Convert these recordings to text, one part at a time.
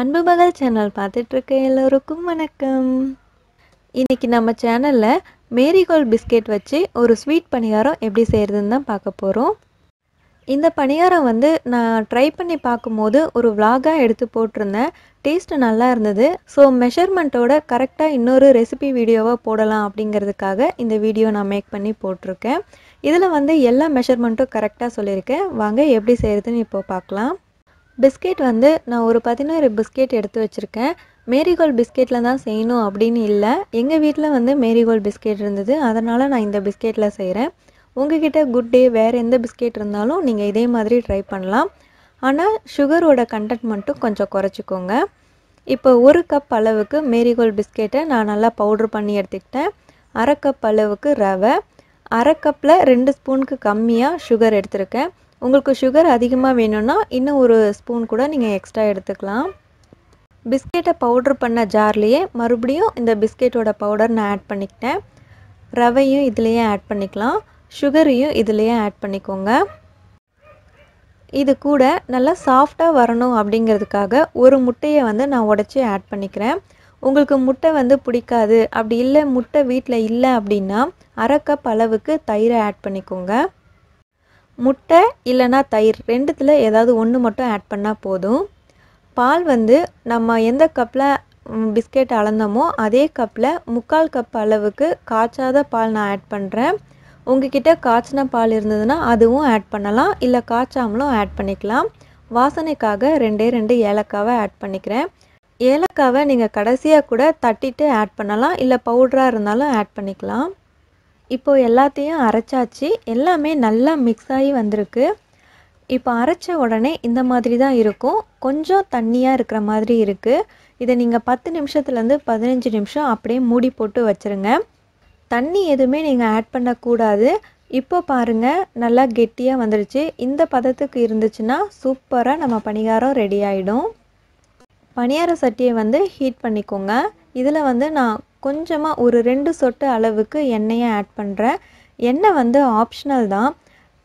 அன்பு மகள் சேனல் பார்த்துட்ருக்க எல்லோருக்கும் வணக்கம் இன்றைக்கி நம்ம சேனலில் மேரிகோல்ட் பிஸ்கெட் வச்சு ஒரு ஸ்வீட் பணியாரம் எப்படி செய்கிறதுன்னு தான் பார்க்க போகிறோம் இந்த பணியாரம் வந்து நான் ட்ரை பண்ணி பார்க்கும்போது ஒரு விலாகாக எடுத்து போட்டிருந்தேன் டேஸ்ட்டு நல்லா இருந்தது ஸோ மெஷர்மெண்ட்டோட கரெக்டாக இன்னொரு ரெசிபி வீடியோவாக போடலாம் அப்படிங்கிறதுக்காக இந்த வீடியோ நான் மேக் பண்ணி போட்டிருக்கேன் இதில் வந்து எல்லா மெஷர்மெண்ட்டும் கரெக்டாக சொல்லியிருக்கேன் வாங்க எப்படி செய்கிறதுன்னு இப்போ பார்க்கலாம் பிஸ்கெட் வந்து நான் ஒரு பதினோரு பிஸ்கெட் எடுத்து வச்சுருக்கேன் மேரிகோல்ட் பிஸ்கெட்டில் தான் செய்யணும் அப்படின்னு இல்லை எங்கள் வீட்டில் வந்து மேரிகோல்ட் பிஸ்கெட் இருந்தது அதனால் நான் இந்த பிஸ்கெட்டில் செய்கிறேன் உங்ககிட்ட குட் டே வேறு எந்த பிஸ்கெட் இருந்தாலும் நீங்கள் இதே மாதிரி ட்ரை பண்ணலாம் ஆனால் சுகரோட கண்டென்ட் மட்டும் கொஞ்சம் குறைச்சிக்கோங்க இப்போ ஒரு கப் அளவுக்கு மேரிகோல்ட் பிஸ்கெட்டை நான் நல்லா பவுட்ரு பண்ணி எடுத்துக்கிட்டேன் அரை கப் அளவுக்கு ரவை அரை கப்பில் ரெண்டு ஸ்பூனுக்கு கம்மியாக சுகர் எடுத்திருக்கேன் உங்களுக்கு சுகர் அதிகமாக வேணும்னா இன்னும் ஒரு ஸ்பூன் கூட நீங்கள் எக்ஸ்ட்ரா எடுத்துக்கலாம் பிஸ்கெட்டை பவுட்ரு பண்ண ஜார்லேயே மறுபடியும் இந்த பிஸ்கெட்டோட பவுடர் நான் ஆட் பண்ணிக்கிட்டேன் ரவையும் இதுலேயே ஆட் பண்ணிக்கலாம் சுகரையும் இதுலேயே ஆட் பண்ணிக்கோங்க இது கூட நல்லா சாஃப்டாக வரணும் அப்படிங்கிறதுக்காக ஒரு முட்டையை வந்து நான் உடச்சி ஆட் பண்ணிக்கிறேன் உங்களுக்கு முட்டை வந்து பிடிக்காது அப்படி இல்லை முட்டை வீட்டில் இல்லை அப்படின்னா அரைக்கப் அளவுக்கு தயிரை ஆட் பண்ணிக்கோங்க முட்டை இல்லைன்னா தயிர் ரெண்டுத்தில் ஏதாவது ஒன்று மட்டும் ஆட் பண்ணால் போதும் பால் வந்து நம்ம எந்த கப்பில் பிஸ்கெட் அளந்தோமோ அதே கப்பில் முக்கால் கப் அளவுக்கு காய்ச்சாத பால் நான் ஆட் பண்ணுறேன் உங்ககிட்ட காய்ச்சின பால் இருந்ததுன்னா அதுவும் ஆட் பண்ணலாம் இல்லை காய்ச்சாமலும் ஆட் பண்ணிக்கலாம் வாசனைக்காக ரெண்டே ரெண்டு ஏலக்காவை ஆட் பண்ணிக்கிறேன் ஏலக்காவை நீங்கள் கடைசியாக கூட தட்டிட்டு ஆட் பண்ணலாம் இல்லை பவுடராக இருந்தாலும் ஆட் பண்ணிக்கலாம் இப்போது எல்லாத்தையும் அரைச்சாச்சு எல்லாமே நல்லா மிக்ஸ் ஆகி வந்திருக்கு இப்போ அரைச்ச உடனே இந்த மாதிரி தான் இருக்கும் கொஞ்சம் தண்ணியாக இருக்கிற மாதிரி இருக்குது இதை நீங்கள் பத்து நிமிஷத்துலேருந்து பதினஞ்சு நிமிஷம் அப்படியே மூடி போட்டு வச்சுருங்க தண்ணி எதுவுமே நீங்கள் ஆட் பண்ணக்கூடாது இப்போ பாருங்கள் நல்லா கெட்டியாக வந்துடுச்சு இந்த பதத்துக்கு இருந்துச்சுன்னா சூப்பராக நம்ம பணிகாரம் ரெடி ஆகிடும் பணியார சட்டியை வந்து ஹீட் பண்ணிக்கோங்க இதில் வந்து நான் கொஞ்சமாக ஒரு ரெண்டு சொட்டு அளவுக்கு எண்ணெயை ஆட் பண்ணுறேன் எண்ணெய் வந்து ஆப்ஷனல் தான்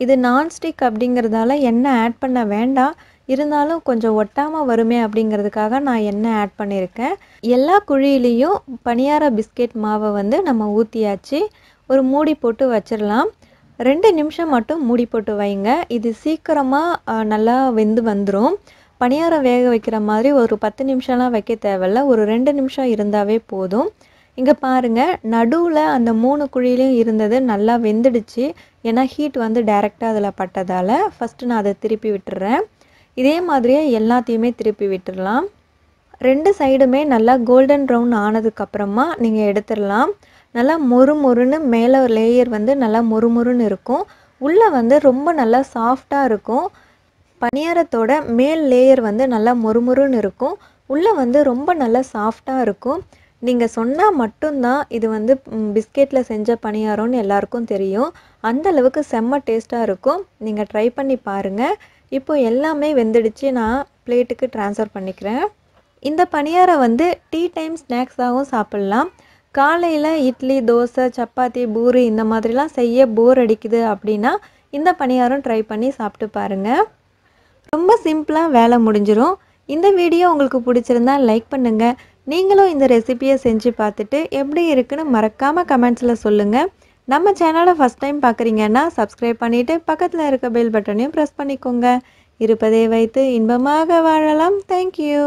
இது நான்ஸ்டிக் அப்படிங்கிறதால எண்ணெய் ஆட் பண்ண வேண்டாம் இருந்தாலும் கொஞ்சம் ஒட்டாமல் வருமே அப்படிங்கிறதுக்காக நான் எண்ணெய் ஆட் பண்ணியிருக்கேன் எல்லா குழியிலையும் பனியார பிஸ்கெட் மாவை வந்து நம்ம ஊற்றியாச்சு ஒரு மூடி போட்டு வச்சிடலாம் ரெண்டு நிமிஷம் மட்டும் மூடி போட்டு வைங்க இது சீக்கிரமாக நல்லா வெந்து வந்துடும் பனியாரம் வேக வைக்கிற மாதிரி ஒரு பத்து நிமிஷம்லாம் வைக்க தேவையில்ல ஒரு ரெண்டு நிமிஷம் இருந்தாவே போதும் இங்கே பாருங்கள் நடுவில் அந்த மூணு குழியிலையும் இருந்தது நல்லா வெந்துடுச்சு ஏன்னா ஹீட் வந்து டைரெக்டாக அதில் பட்டதால் ஃபஸ்ட்டு நான் அதை திருப்பி விட்டுறேன் இதே மாதிரியே எல்லாத்தையுமே திருப்பி விட்டுடலாம் ரெண்டு சைடுமே நல்லா கோல்டன் ப்ரௌன் ஆனதுக்கப்புறமா நீங்கள் எடுத்துடலாம் நல்லா மொறு மொறுன்னு மேலே லேயர் வந்து நல்லா மொறுமொறுன்னு இருக்கும் உள்ளே வந்து ரொம்ப நல்லா சாஃப்டாக இருக்கும் பணியாரத்தோட மேல் லேயர் வந்து நல்லா மொறுமொறுன்னு இருக்கும் உள்ளே வந்து ரொம்ப நல்லா சாஃப்டாக இருக்கும் நீங்கள் சொன்னால் மட்டும்தான் இது வந்து பிஸ்கெட்டில் செஞ்ச பணியாரம்னு எல்லாருக்கும் தெரியும் அந்த அளவுக்கு செம்ம டேஸ்ட்டாக இருக்கும் நீங்கள் ட்ரை பண்ணி பாருங்கள் இப்போ எல்லாமே வெந்துடுச்சு நான் பிளேட்டுக்கு ட்ரான்ஸ்ஃபர் பண்ணிக்கிறேன் இந்த பணியாரை வந்து டீ டைம் ஸ்நாக்ஸாகவும் சாப்பிட்லாம் காலையில் இட்லி தோசை சப்பாத்தி பூரி இந்த மாதிரிலாம் செய்ய போர் அடிக்குது அப்படின்னா இந்த பணியாரம் ட்ரை பண்ணி சாப்பிட்டு பாருங்கள் ரொம்ப சிம்பிளாக வேலை முடிஞ்சிடும் இந்த வீடியோ உங்களுக்கு பிடிச்சிருந்தா லைக் பண்ணுங்கள் நீங்களும் இந்த ரெசிபியை செஞ்சு பார்த்துட்டு எப்படி இருக்குன்னு மறக்காமல் கமெண்ட்ஸில் சொல்லுங்கள் நம்ம சேனலை ஃபஸ்ட் டைம் பார்க்குறீங்கன்னா சப்ஸ்கிரைப் பண்ணிவிட்டு பக்கத்தில் இருக்க பெல் பட்டனையும் ப்ரெஸ் பண்ணிக்கோங்க இருப்பதை வைத்து இன்பமாக வாழலாம் தேங்க்யூ